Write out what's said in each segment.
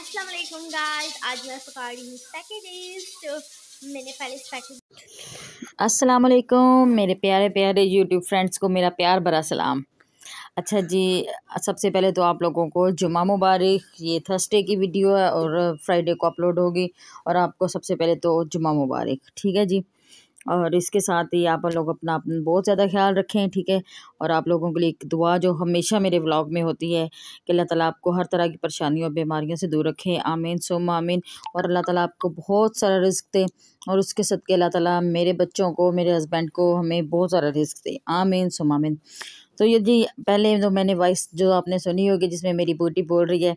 अस्सलाम वालेकुम गाइस आज मैं पका रही हूं पैकेजेस तो मैंने पहले पैकेज अस्सलाम वालेकुम मेरे प्यारे प्यारे यूट्यूब फ्रेंड्स को मेरा प्यार भरा सलाम अच्छा जी सबसे पहले तो आप लोगों को जुमा मुबारक ये थर्सडे की वीडियो है और फ्राइडे को अपलोड होगी और आपको सबसे पहले तो जुमा मुबारक ठीक है जी और इसके साथ ही आप लोग अपना अपना बहुत ज़्यादा ख्याल रखें ठीक है और आप लोगों के लिए एक दुआ जो हमेशा मेरे व्लॉग में होती है कि अल्लाह ताला आपको हर तरह की परेशानियों और बीमारियों से दूर रखें आमीन सुम आमीन और अल्लाह ताला आपको बहुत सारा रिस्क दे और उसके के अल्लाह ताला मेरे बच्चों को मेरे हस्बैंड को हमें बहुत सारा रिस्क दे आमीन सुम आमीन तो ये जी पहले तो मैंने वॉइस जो आपने सुनी होगी जिसमें मेरी बूटी बोल रही है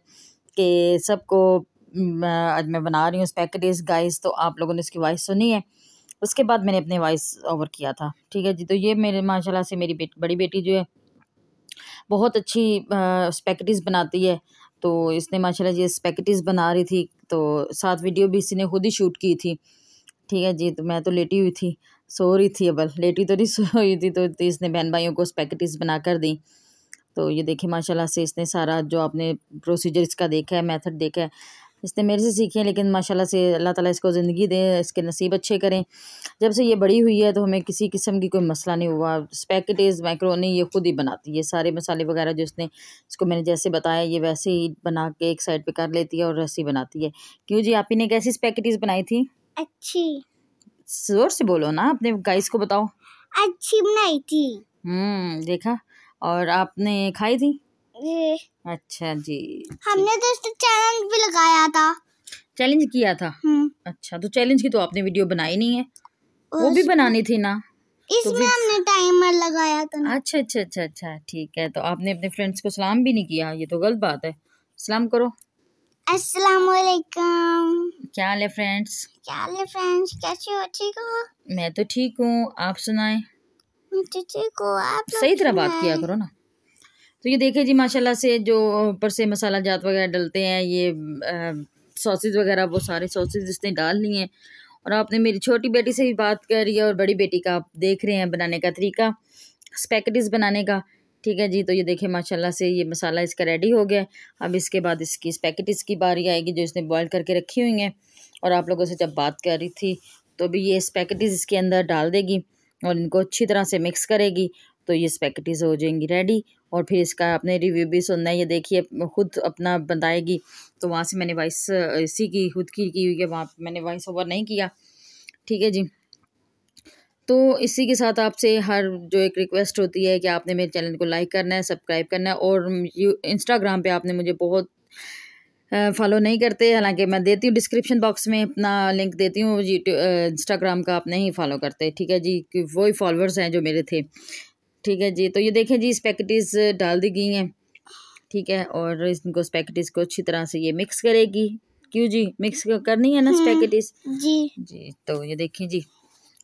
कि सबको आज मैं बना रही हूँ स्पैकेटेज गाइस तो आप लोगों ने उसकी वॉइस सुनी है उसके बाद मैंने अपने वॉइस ओवर किया था ठीक है जी तो ये मेरे माशाल्लाह से मेरी बेट, बड़ी बेटी जो है बहुत अच्छी स्पैकेटिस बनाती है तो इसने माशाल्लाह जी स्पैकेटिस बना रही थी तो साथ वीडियो भी इसी ने खुद ही शूट की थी ठीक है जी तो मैं तो लेटी हुई थी सो रही थी अबल लेटी तो नहीं सो रही थी तो, तो इसने बहन भाइयों को स्पैकेटिस बना कर दी तो ये देखिए माशाल्लाह से इसने सारा जो आपने प्रोसीजर इसका देखा है मेथड देखा है इसने मेरे से सीखे लेकिन माशाल्लाह से अल्लाह ताला इसको ज़िंदगी दे इसके नसीब अच्छे करें जब से ये बड़ी हुई है तो हमें किसी किस्म की कोई मसला नहीं हुआ स्पैकेटेज मैक्रोनी ये खुद ही बनाती है सारे मसाले वगैरह जो इसने इसको मैंने जैसे बताया ये वैसे ही बना के एक साइड पर कर लेती है और रस्सी बनाती है क्यों जी आप ही ने कैसी स्पैकेटीज बनाई थी अच्छी जोर से बोलो ना अपने गाइस को बताओ अच्छी बनाई थी हम्म देखा और आपने खाई थी अच्छा जी हमने तो इस चैलेंज भी लगाया था चैलेंज किया था हम्म। अच्छा तो चैलेंज की तो आपने वीडियो बनाई नहीं है वो भी बनानी थी ना इसमें तो हमने टाइमर लगाया था अच्छा अच्छा अच्छा अच्छा ठीक है तो आपने अपने फ्रेंड्स को सलाम भी नहीं किया ये तो गलत बात है सलाम करो अस्सलाम वालेकुम क्या हाल है फ्रेंड्स क्या हाल है फ्रेंड्स कैसे हो ठीक हो मैं तो ठीक हूँ आप सुनाए तो ठीक हूँ आप सही तरह बात किया करो ना तो ये देखिए जी माशाल्लाह से जो ऊपर से मसाला जात वगैरह डलते हैं ये सॉसेज वगैरह वो सारे सॉसेज इसने डाल लिए हैं और आपने मेरी छोटी बेटी से भी बात करी है और बड़ी बेटी का आप देख रहे हैं बनाने का तरीका स्पैकेटिस बनाने का ठीक है जी तो ये देखिए माशाल्लाह से ये मसाला इसका रेडी हो गया अब इसके बाद इसकी स्पैकेटिस की बारी आएगी जो इसने बॉयल करके रखी हुई हैं और आप लोगों से जब बात कर रही थी तो भी ये स्पैकेटिस इसके अंदर डाल देगी और इनको अच्छी तरह से मिक्स करेगी तो ये स्पैकेटिस हो जाएंगी रेडी और फिर इसका आपने रिव्यू भी सुनना है ये देखिए खुद अपना बताएगी तो वहाँ से मैंने वॉइस इसी की खुद की की हुई है वहाँ मैंने वॉइस ओवर नहीं किया ठीक है जी तो इसी के साथ आपसे हर जो एक रिक्वेस्ट होती है कि आपने मेरे चैनल को लाइक करना है सब्सक्राइब करना है और इंस्टाग्राम पर आपने मुझे बहुत फॉलो नहीं करते हालांकि मैं देती हूँ डिस्क्रिप्शन बॉक्स में अपना लिंक देती हूँ इंस्टाग्राम का आप नहीं फॉलो करते ठीक है जी कि वही फॉलोअर्स हैं जो मेरे थे ठीक है जी तो ये देखें जी स्पैकेटिस डाल दी गई हैं ठीक है और इनको स्पैकेटिस को अच्छी तरह से ये मिक्स करेगी क्यों जी मिक्स करनी है ना स्पैकेटिस हम्म, जी जी तो ये देखें जी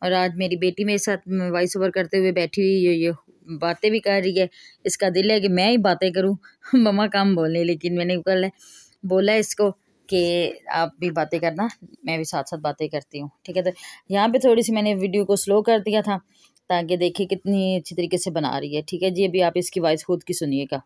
और आज मेरी बेटी मेरे साथ वॉइस ओवर करते हुए बैठी हुई ये ये बातें भी कर रही है इसका दिल है कि मैं ही बातें करूँ ममा काम बोले लेकिन मैंने कल बोला इसको कि आप भी बातें करना मैं भी साथ साथ बातें करती हूँ ठीक है तो यहाँ पे थोड़ी सी मैंने वीडियो को स्लो कर दिया था ताकि देखिए कितनी अच्छी तरीके से बना रही है ठीक है जी अभी आप इसकी वॉइस खुद की सुनिएगा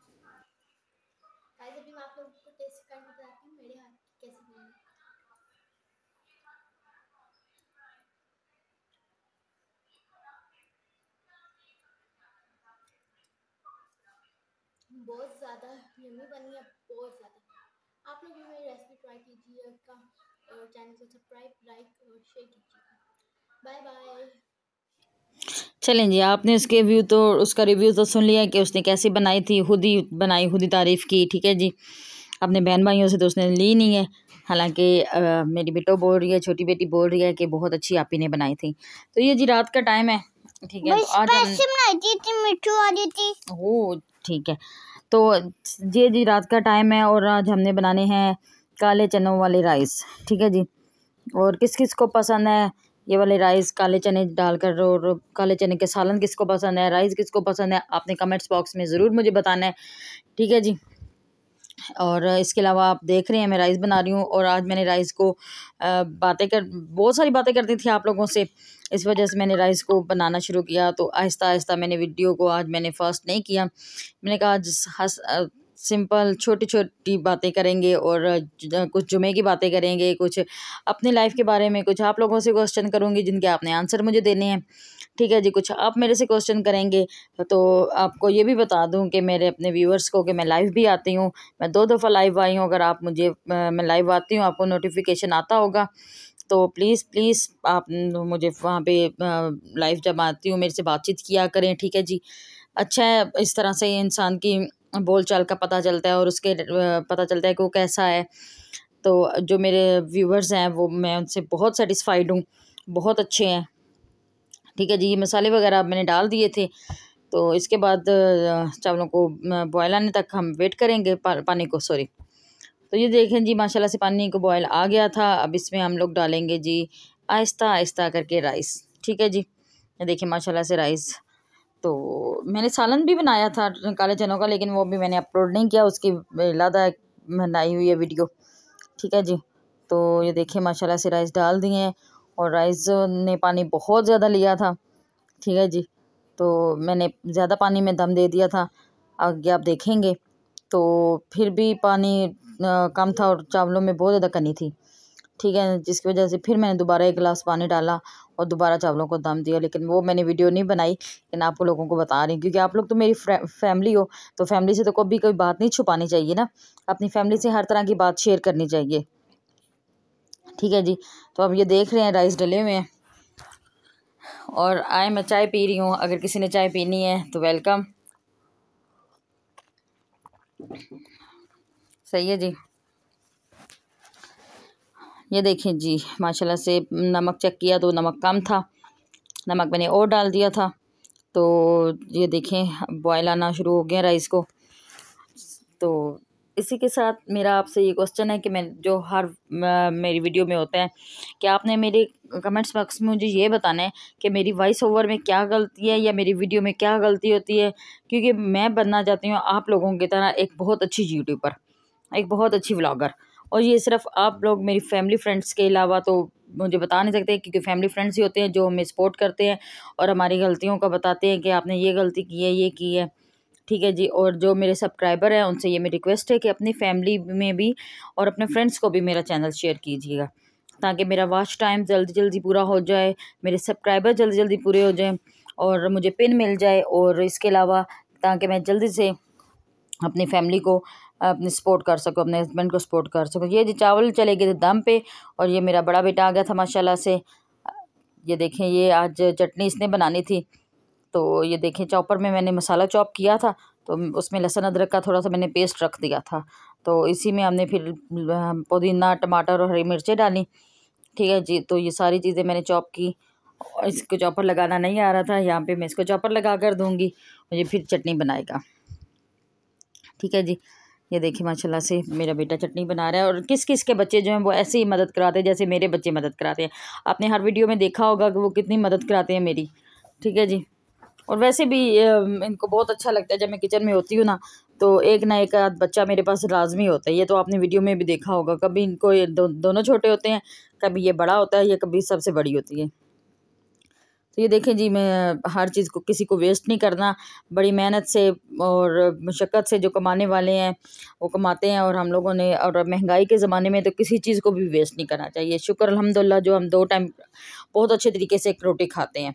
बहुत ज़्यादा यमी बनी है बहुत ज़्यादा आप लोग भी मेरी रेसिपी ट्राई कीजिए का और चैनल को सब्सक्राइब लाइक और शेयर कीजिए बाय बाय चलें जी आपने उसके व्यू तो उसका रिव्यू तो सुन लिया कि उसने कैसी बनाई थी खुद ही बनाई खुद ही तारीफ़ की ठीक है जी अपने बहन भाइयों से तो उसने ली नहीं है हालांकि मेरी बेटो बोल रही है छोटी बेटी बोल रही है कि बहुत अच्छी आप ही ने बनाई थी तो ये जी रात का टाइम है ठीक है तो आज ओ ठीक है तो ये जी रात का टाइम है और आज हमने बनाने हैं काले चनों वाले राइस ठीक है जी और किस किस को पसंद है ये वाले राइस काले चने डालकर और काले चने के सालन किसको पसंद है राइस किसको पसंद है आपने कमेंट्स बॉक्स में ज़रूर मुझे बताना है ठीक है जी और इसके अलावा आप देख रहे हैं मैं राइस बना रही हूँ और आज मैंने राइस को बातें कर बहुत सारी बातें करती थी आप लोगों से इस वजह से मैंने राइस को बनाना शुरू किया तो आहिस्ता आहिस्ता मैंने वीडियो को आज मैंने फर्स्ट नहीं किया मैंने कहा आज हंस सिंपल छोटी छोटी बातें करेंगे और कुछ जुमे की बातें करेंगे कुछ अपनी लाइफ के बारे में कुछ आप लोगों से क्वेश्चन करूँगी जिनके आपने आंसर मुझे देने हैं ठीक है जी कुछ आप मेरे से क्वेश्चन करेंगे तो आपको ये भी बता दूं कि मेरे अपने व्यूअर्स को कि मैं लाइव भी आती हूँ मैं दो दफ़ा लाइव आई हूँ अगर आप मुझे मैं लाइव आती हूँ आपको नोटिफिकेशन आता होगा तो प्लीज़ प्लीज़ आप मुझे वहाँ पे लाइव जब आती हूँ मेरे से बातचीत किया करें ठीक है जी अच्छा है इस तरह से इंसान की बोल चाल का पता चलता है और उसके पता चलता है कि वो कैसा है तो जो मेरे व्यूवर्स हैं वो मैं उनसे बहुत सेटिस्फाइड हूँ बहुत अच्छे हैं ठीक है जी ये मसाले वगैरह मैंने डाल दिए थे तो इसके बाद चावलों को बॉयल आने तक हम वेट करेंगे पा, पानी को सॉरी तो ये देखें जी माशाल्लाह से पानी को बॉयल आ गया था अब इसमें हम लोग डालेंगे जी आहिस्ता आहिस्ता करके राइस ठीक है जी ये देखिए माशाल्लाह से राइस तो मैंने सालन भी बनाया था काले चनों का लेकिन वो भी मैंने अपलोड नहीं किया उसकी लादा बनाई हुई है वीडियो ठीक है जी तो ये देखिए माशाल्लाह से राइस डाल दिए हैं और राइस ने पानी बहुत ज़्यादा लिया था ठीक है जी तो मैंने ज़्यादा पानी में दम दे दिया था आगे आप देखेंगे तो फिर भी पानी कम था और चावलों में बहुत ज़्यादा कमी थी ठीक है जिसकी वजह से फिर मैंने दोबारा एक गिलास पानी डाला और दोबारा चावलों को दम दिया लेकिन वो मैंने वीडियो नहीं बनाई लेकिन आपको लोगों को बता रही हूँ क्योंकि आप लोग तो मेरी फैमिली हो तो फैमिली से तो कभी कोई बात नहीं छुपानी चाहिए ना अपनी फैमिली से हर तरह की बात शेयर करनी चाहिए ठीक है जी तो अब ये देख रहे हैं राइस डले हुए हैं और आए मैं चाय पी रही हूँ अगर किसी ने चाय पीनी है तो वेलकम सही है जी ये देखें जी माशाल्लाह से नमक चेक किया तो नमक कम था नमक मैंने और डाल दिया था तो ये देखें बॉयल आना शुरू हो गया राइस को तो इसी के साथ मेरा आपसे ये क्वेश्चन है कि मैं जो हर मेरी वीडियो में होता है कि आपने मेरे कमेंट्स बॉक्स में मुझे ये बताना है कि मेरी वॉइस ओवर में क्या गलती है या मेरी वीडियो में क्या गलती होती है क्योंकि मैं बनना चाहती हूँ आप लोगों की तरह एक बहुत अच्छी यूट्यूबर एक बहुत अच्छी व्लागर और ये सिर्फ आप लोग मेरी फैमिली फ्रेंड्स के अलावा तो मुझे बता नहीं सकते क्योंकि फैमिली फ्रेंड्स ही होते हैं जो हमें सपोर्ट करते हैं और हमारी गलतियों का बताते हैं कि आपने ये गलती की है ये की है ठीक है जी और जो मेरे सब्सक्राइबर हैं उनसे ये मेरी रिक्वेस्ट है कि अपनी फैमिली में भी और अपने फ्रेंड्स को भी मेरा चैनल शेयर कीजिएगा ताकि मेरा वॉच टाइम जल्दी जल्दी पूरा हो जाए मेरे सब्सक्राइबर जल्दी जल्दी पूरे हो जाएँ और मुझे पिन मिल जाए और इसके अलावा ताकि मैं जल्दी से अपनी फैमिली को अपने सपोर्ट कर सको अपने हस्बैंड को सपोर्ट कर सको ये जी चावल चले गए थे दम पे और ये मेरा बड़ा बेटा आ गया था माशाल्लाह से ये देखें ये आज चटनी इसने बनानी थी तो ये देखें चॉपर में मैंने मसाला चॉप किया था तो उसमें लहसुन अदरक का थोड़ा सा मैंने पेस्ट रख दिया था तो इसी में हमने फिर पुदीना टमाटर और हरी मिर्चें डाली ठीक है जी तो ये सारी चीज़ें मैंने चॉप की और इसको चॉपर लगाना नहीं आ रहा था यहाँ पे मैं इसको चॉपर लगा कर दूँगी मुझे फिर चटनी बनाएगा ठीक है जी ये देखिए माशाल्लाह से मेरा बेटा चटनी बना रहा है और किस किस के बच्चे जो हैं वो ऐसे ही मदद कराते हैं जैसे मेरे बच्चे मदद कराते हैं आपने हर वीडियो में देखा होगा कि वो कितनी मदद कराते हैं मेरी ठीक है जी और वैसे भी इनको बहुत अच्छा लगता है जब मैं किचन में होती हूँ ना तो एक ना एक आध बच्चा मेरे पास लाजमी होता है ये तो आपने वीडियो में भी देखा होगा कभी इनको दो, दोनों छोटे होते हैं कभी ये बड़ा होता है या कभी सबसे बड़ी होती है तो ये देखें जी मैं हर चीज़ को किसी को वेस्ट नहीं करना बड़ी मेहनत से और मशक्क़त से जो कमाने वाले हैं वो कमाते हैं और हम लोगों ने और महंगाई के ज़माने में तो किसी चीज़ को भी वेस्ट नहीं करना चाहिए शुक्र अलहमदिल्ला जो हम दो टाइम बहुत अच्छे तरीके से एक रोटी खाते हैं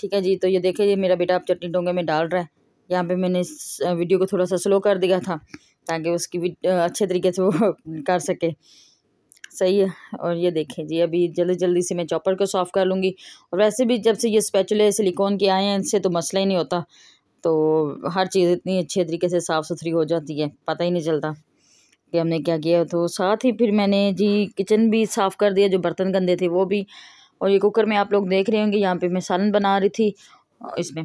ठीक है जी तो ये देखें जी मेरा बेटा अब चटनी डोंगे में डाल रहा है यहाँ पर मैंने इस वीडियो को थोड़ा सा स्लो कर दिया था ताकि उसकी भी अच्छे तरीके से वो कर सके सही है और ये देखें जी अभी जल्दी जल्दी से मैं चॉपर को सॉफ़ कर लूँगी और वैसे भी जब से ये स्पेचुले सिलिकॉन के आए हैं इनसे तो मसला ही नहीं होता तो हर चीज़ इतनी अच्छे तरीके से साफ़ सुथरी हो जाती है पता ही नहीं चलता कि हमने क्या किया तो साथ ही फिर मैंने जी किचन भी साफ़ कर दिया जो बर्तन गंदे थे वो भी और ये कुकर में आप लोग देख रहे होंगे यहाँ पर मैं सालन बना रही थी इसमें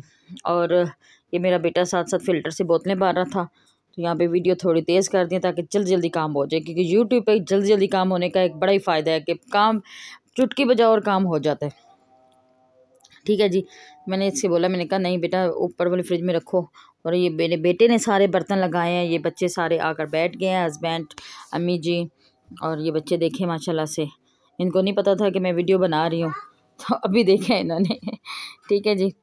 और ये मेरा बेटा साथ साथ फ़िल्टर से बोतलें बार रहा था तो यहाँ पे वीडियो थोड़ी तेज़ कर दें ताकि जल्दी जल्दी काम हो जाए क्योंकि यूट्यूब पे जल्दी जल्दी काम होने का एक बड़ा ही फ़ायदा है कि काम चुटकी बजाओ और काम हो जाता है ठीक है जी मैंने इससे बोला मैंने कहा नहीं बेटा ऊपर वाले फ्रिज में रखो और ये मेरे बेटे ने सारे बर्तन लगाए हैं ये बच्चे सारे आकर बैठ गए हैं हस्बैंड अम्मी जी और ये बच्चे देखे माशाला से इनको नहीं पता था कि मैं वीडियो बना रही हूँ तो अभी देखे इन्होंने ठीक है जी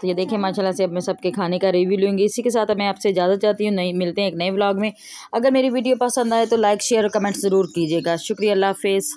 तो ये देखें माशाल्लाह से अब मैं सबके खाने का रिव्यू लूँगी इसी के साथ मैं आपसे इजाज़त चाहती हूँ नहीं मिलते हैं एक नए ब्लॉग में अगर मेरी वीडियो पसंद आए तो लाइक शेयर और कमेंट ज़रूर कीजिएगा शुक्रिया अल्लाह हाफिज़